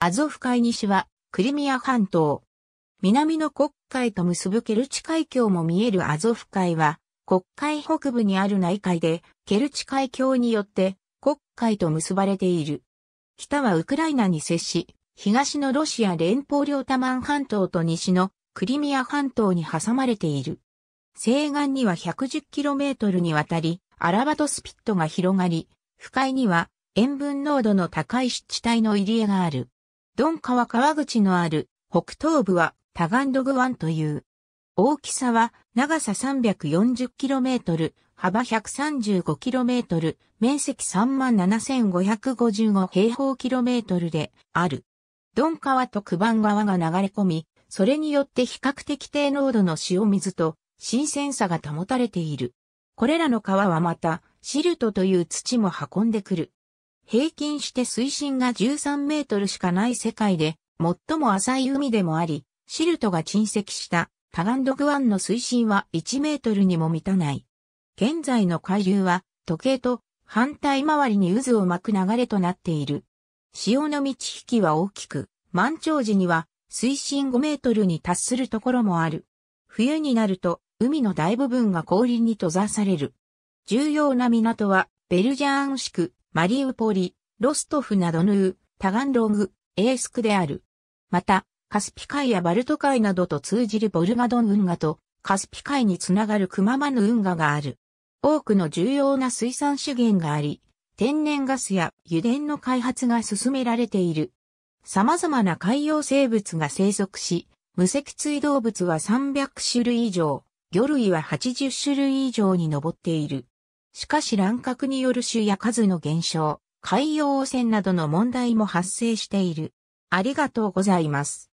アゾフ海西はクリミア半島。南の黒海と結ぶケルチ海峡も見えるアゾフ海は、黒海北部にある内海で、ケルチ海峡によって黒海と結ばれている。北はウクライナに接し、東のロシア連邦領タマン半島と西のクリミア半島に挟まれている。西岸には 110km にわたり、アラバトスピットが広がり、深いには塩分濃度の高い湿地帯の入り江がある。ドン川川口のある北東部はタガンドグワンという。大きさは長さ 340km、幅 135km、面積37,555平方キロメートルである。ドン川と九番川が流れ込み、それによって比較的低濃度の塩水と新鮮さが保たれている。これらの川はまた、シルトという土も運んでくる。平均して水深が13メートルしかない世界で、最も浅い海でもあり、シルトが沈積したタガンドグワンの水深は1メートルにも満たない。現在の海流は時計と反対回りに渦を巻く流れとなっている。潮の満ち引きは大きく、満潮時には水深5メートルに達するところもある。冬になると海の大部分が氷に閉ざされる。重要な港はベルジャーンシク、マリウポリ、ロストフなどヌー、タガンログ、エースクである。また、カスピ海やバルト海などと通じるボルガドン運河と、カスピ海につながるクママヌ運河がある。多くの重要な水産資源があり、天然ガスや油田の開発が進められている。様々な海洋生物が生息し、無脊椎動物は300種類以上、魚類は80種類以上に上っている。しかし乱獲による種や数の減少、海洋汚染などの問題も発生している。ありがとうございます。